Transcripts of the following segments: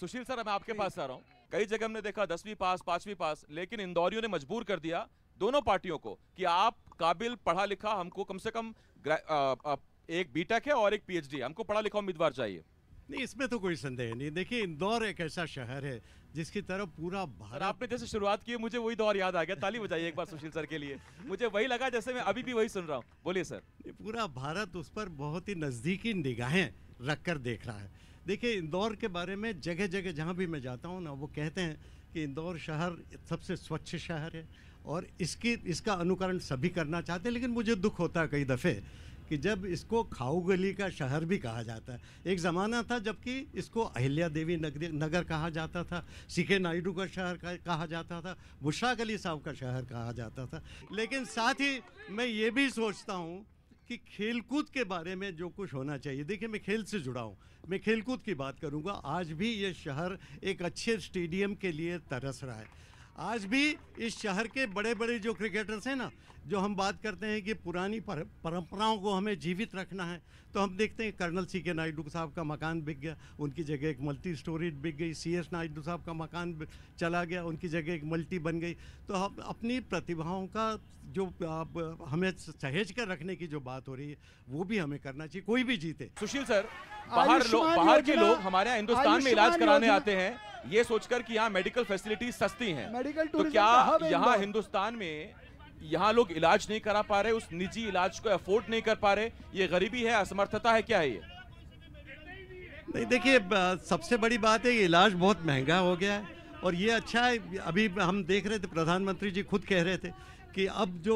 सुशील sir मैं आपके पास आ रहा हूँ कई जगह हमने देखा दसवीं पास पांचवी पास लेकिन इंदौरियों ने मजबूर कर दिया दोनों पार्टियों को कि आप काबिल पढ़ा लिखा हमको कम से कम एक बीटेक है और एक पीएचडी हमको पढ़ा लिखा उम्मीदवार चाहिए नहीं इसमें तो कोई संदेह नहीं देखिए इंदौर एक ऐसा शहर है जिसकी तरफ पूरा भारत आपने जैसे शुरुआत की मुझे वही दौर याद आ गया ताली बजाइए एक बार सुशील सर के लिए मुझे वही लगा जैसे मैं अभी भी वही सुन रहा हूँ बोलिए सर पूरा भारत उस पर बहुत ही नज़दीकी निगाहें रखकर देख रहा है देखिए इंदौर के बारे में जगह जगह जहाँ भी मैं जाता हूँ ना वो कहते हैं कि इंदौर शहर सबसे स्वच्छ शहर है और इसकी इसका अनुकरण सभी करना चाहते हैं लेकिन मुझे दुख होता है कई दफ़े कि जब इसको खाऊ गली का शहर भी कहा जाता है एक ज़माना था जबकि इसको अहिल्या देवी नगर नगर कहा जाता था सी के नायडू का शहर कहा जाता था बुशरा अली साहब का शहर कहा जाता था लेकिन साथ ही मैं ये भी सोचता हूँ कि खेलकूद के बारे में जो कुछ होना चाहिए देखिए मैं खेल से जुड़ा हूँ मैं खेलकूद की बात करूँगा आज भी ये शहर एक अच्छे स्टेडियम के लिए तरस रहा है आज भी इस शहर के बड़े बड़े जो क्रिकेटर्स हैं ना जो हम बात करते हैं कि पुरानी पर, परंपराओं को हमें जीवित रखना है तो हम देखते हैं कर्नल सी के नायडू साहब का मकान बिक गया उनकी जगह एक मल्टी स्टोरी बिक गई सी एस नायडू साहब का मकान चला गया उनकी जगह एक मल्टी बन गई तो हम अपनी प्रतिभाओं का जो आप हमें सहेज कर रखने की जो बात हो रही है वो भी हमें करना चाहिए कोई भी जीते सुशील सर बाहर लोग बाहर के लोग हमारे हिंदुस्तान में इलाज कराने आते हैं ये सोचकर कि यहाँ मेडिकल फैसिलिटी सस्ती हैं मेडिकल तो क्या यहाँ हिंदुस्तान में यहाँ लोग इलाज नहीं करा पा रहे उस निजी इलाज को अफोर्ड नहीं कर पा रहे ये गरीबी है असमर्थता है क्या है ये नहीं देखिए सबसे बड़ी बात है इलाज बहुत महंगा हो गया है और ये अच्छा है अभी हम देख रहे थे प्रधानमंत्री जी खुद कह रहे थे कि अब जो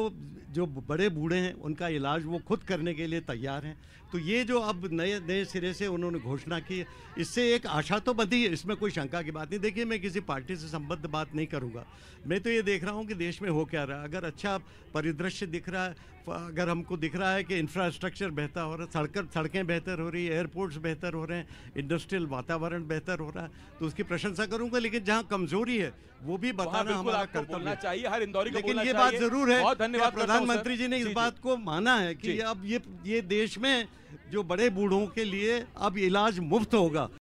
जो बड़े बूढ़े हैं उनका इलाज वो खुद करने के लिए तैयार हैं तो ये जो अब नए नए सिरे से उन्होंने घोषणा की इससे एक आशा तो बंधी है इसमें कोई शंका की बात नहीं देखिए मैं किसी पार्टी से संबद्ध बात नहीं करूँगा मैं तो ये देख रहा हूँ कि देश में हो क्या रहा है अगर अच्छा परिदृश्य दिख रहा है अगर हमको दिख रहा है कि इंफ्रास्ट्रक्चर बेहतर हो रहा है सड़क सड़कें बेहतर हो रही है एयरपोर्ट्स बेहतर हो रहे हैं इंडस्ट्रियल वातावरण बेहतर हो रहा है तो उसकी प्रशंसा करूँगा लेकिन जहाँ कमजोरी है वो भी बताना हमारा कर्तव्य चाहिए हर इंदौरी लेकिन ये बात जरूर है धन्यवाद प्रधानमंत्री जी ने इस बात को माना है कि अब ये ये देश में जो बड़े बूढ़ों के लिए अब इलाज मुफ्त होगा